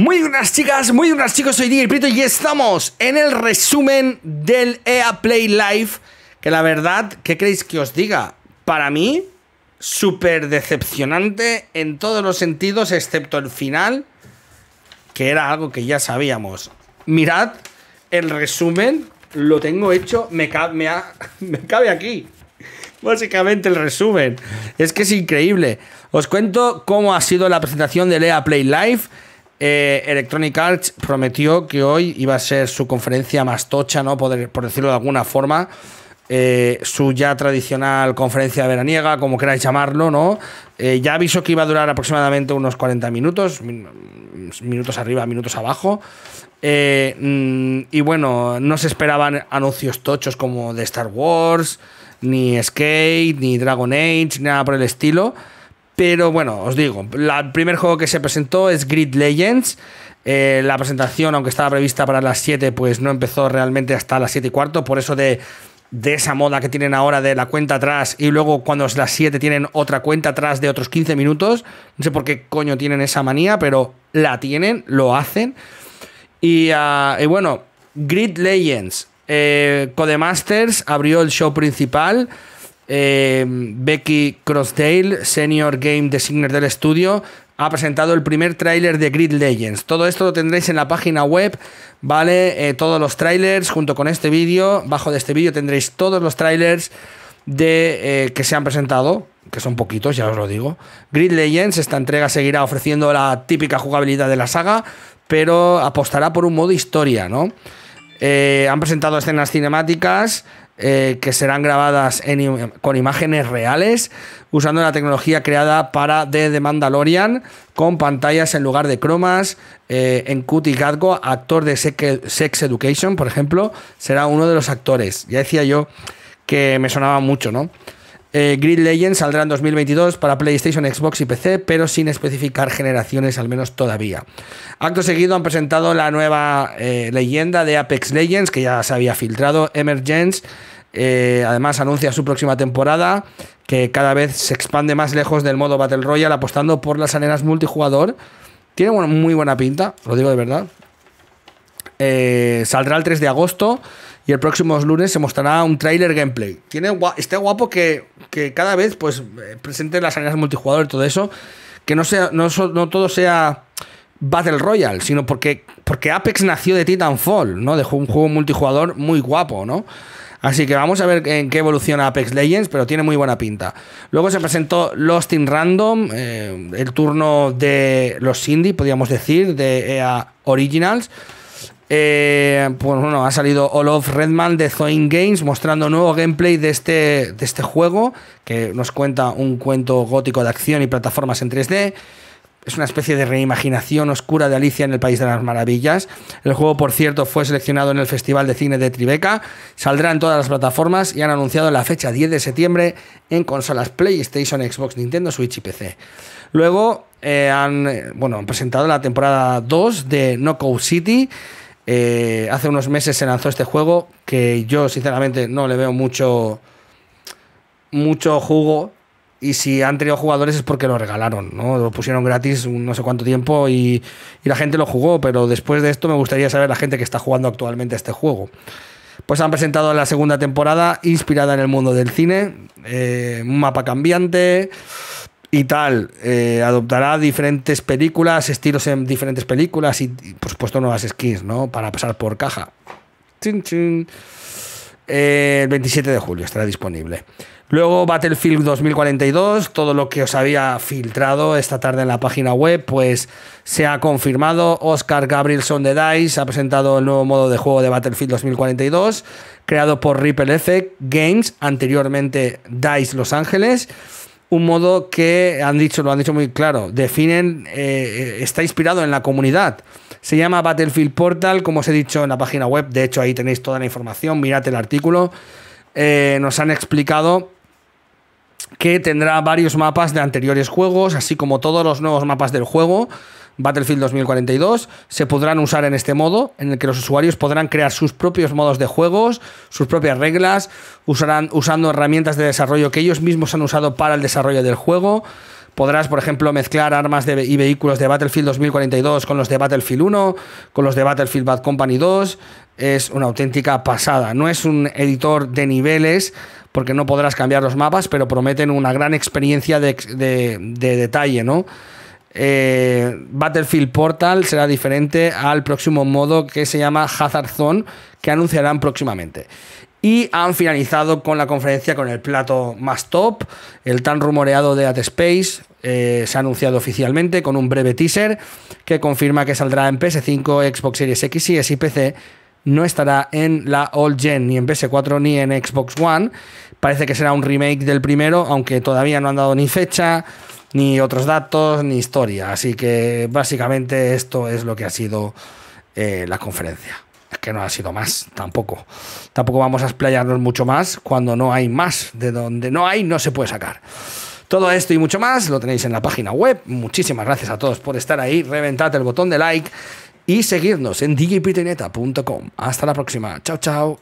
Muy buenas chicas, muy buenas chicos, soy Diego Prito y estamos en el resumen del EA Play Live. Que la verdad, ¿qué creéis que os diga? Para mí, súper decepcionante en todos los sentidos, excepto el final, que era algo que ya sabíamos. Mirad el resumen, lo tengo hecho, me cabe aquí. Básicamente el resumen. Es que es increíble. Os cuento cómo ha sido la presentación del EA Play Live eh, Electronic Arts prometió que hoy iba a ser su conferencia más tocha, ¿no? Poder, por decirlo de alguna forma. Eh, su ya tradicional conferencia veraniega, como queráis llamarlo, ¿no? Eh, ya avisó que iba a durar aproximadamente unos 40 minutos, minutos arriba, minutos abajo. Mm, y bueno, no se esperaban anuncios tochos como de Star Wars, ni Skate, ni Dragon Age, nada por el estilo pero bueno, os digo, el primer juego que se presentó es Grid Legends. Eh, la presentación, aunque estaba prevista para las 7, pues no empezó realmente hasta las 7 y cuarto. Por eso de, esa moda que tienen ahora de la cuenta atrás y luego cuando es las 7 tienen otra cuenta atrás de otros 15 minutos. No sé por qué coño tienen esa manía, pero la tienen, lo hacen. Y, ah, bueno, Grid Legends. Eh, Codemasters abrió el show principal. Em, Becky Crossdale, Senior Game Designer del estudio, ha presentado el primer tráiler de Grid Legends. Todo esto lo tendréis en la página web, ¿vale? Eh, todos los trailers junto con este vídeo. Bajo de este vídeo tendréis todos los trailers de eh, que se han presentado, que son poquitos, ya os lo digo. Grid Legends, esta entrega seguirá ofreciendo la típica jugabilidad de la saga, pero apostará por un modo historia, ¿no? Eh, han presentado escenas cinemáticas eh, que serán grabadas con imágenes reales, usando la tecnología creada para The, The Mandalorian, con pantallas en lugar de cromas. Eh, en y Gadgo, actor de Sex Education, por ejemplo, será uno de los actores. Ya decía yo que me sonaba mucho, ¿no? Eh, Grid Legends saldrá en 2022 para PlayStation, Xbox y PC, pero sin especificar generaciones, al menos todavía. Acto seguido han presentado la nueva eh, leyenda de Apex Legends, que ya se había filtrado, Emergence, eh, además, anuncia su próxima temporada, que cada vez se expande más lejos del modo Battle Royale, apostando por las arenas multijugador. Tiene muy buena pinta, lo digo de verdad. Eh, saldrá el 3 de agosto y el próximo lunes se mostrará un trailer gameplay. Tiene, está guapo que, cada vez pues, eh, presente las arenas multijugador y todo eso. Que no, sea, no, todo sea Battle Royale, sino porque, porque Apex nació de Titanfall, ¿no? Dejó un juego multijugador muy guapo, ¿no? Así que vamos a ver en qué evoluciona Apex Legends, pero tiene muy buena pinta. Luego se presentó Lost in Random, eh, el turno de los indie, podríamos decir, de EA Originals. Eh, pues bueno, ha salido Olof Redman de Zoin Games mostrando nuevo gameplay de este, de este juego, que nos cuenta un cuento gótico de acción y plataformas en 3D es una especie de reimaginación oscura de Alicia en el País de las Maravillas. El juego, por cierto, fue seleccionado en el Festival de Cine de Tribeca, saldrá en todas las plataformas y han anunciado la fecha 10 de septiembre en consolas PlayStation, Xbox, Nintendo Switch y PC. Luego eh, han, eh, bueno, presentado la temporada 2 de Knockout City. Eh, hace unos meses se lanzó este juego que yo sinceramente no le veo mucho, mucho jugo y si han tenido jugadores es porque lo regalaron, ¿no? Lo pusieron gratis no sé cuánto tiempo y, la gente lo jugó, pero después de esto me gustaría saber la gente que está jugando actualmente este juego. Pues han presentado la segunda temporada inspirada en el mundo del cine, eh, un mapa cambiante y tal. Eh, adoptará diferentes películas, estilos en diferentes películas y, por supuesto nuevas skins, ¿no? Para pasar por caja. Chin, chin. Eh, el 27 de julio estará disponible. Luego Battlefield 2042, todo lo que os había filtrado esta tarde en la página web, pues se ha confirmado. Oscar Gabrielson de DICE ha presentado el nuevo modo de juego de Battlefield 2042, creado por Ripple Effect Games, anteriormente DICE Los Ángeles. Un modo que han dicho, lo han dicho muy claro, definen, eh, eh, está inspirado en la comunidad. Se llama Battlefield Portal, como os he dicho en la página web. De hecho, ahí tenéis toda la información. Mirad el artículo. Eh, nos han explicado que tendrá varios mapas de anteriores juegos, así como todos los nuevos mapas del juego. Battlefield 2042 se podrán usar en este modo, en el que los usuarios podrán crear sus propios modos de juegos, sus propias reglas, usando herramientas de desarrollo que ellos mismos han usado para el desarrollo del juego. Podrás, por ejemplo, mezclar armas y vehículos de Battlefield 2042 con los de Battlefield 1, con los de Battlefield Bad Company 2. Es una auténtica pasada. No es un editor de niveles porque no podrás cambiar los mapas, pero prometen una gran experiencia de, detalle, ¿no? Eh, Battlefield Portal será diferente al próximo modo que se llama Hazard Zone, que anunciarán próximamente. Y han finalizado con la conferencia con el plato más top, el tan rumoreado de At Space. Eh, se ha anunciado oficialmente con un breve teaser que confirma que saldrá en PS5, Xbox Series X y S y PC. No estará en la All Gen, ni en PS4 ni en Xbox One. Parece que será un remake del primero, aunque todavía no han dado ni fecha, ni otros datos, ni historia. Así que básicamente esto es lo que ha sido eh, la conferencia es que no ha sido más, tampoco. Tampoco vamos a explayarnos mucho más cuando no hay más. De donde no hay, no se puede sacar. Todo esto y mucho más lo tenéis en la página web. Muchísimas gracias a todos por estar ahí. Reventad el botón de like y seguirnos en digipiteneta.com. Hasta la próxima. Chao, chao.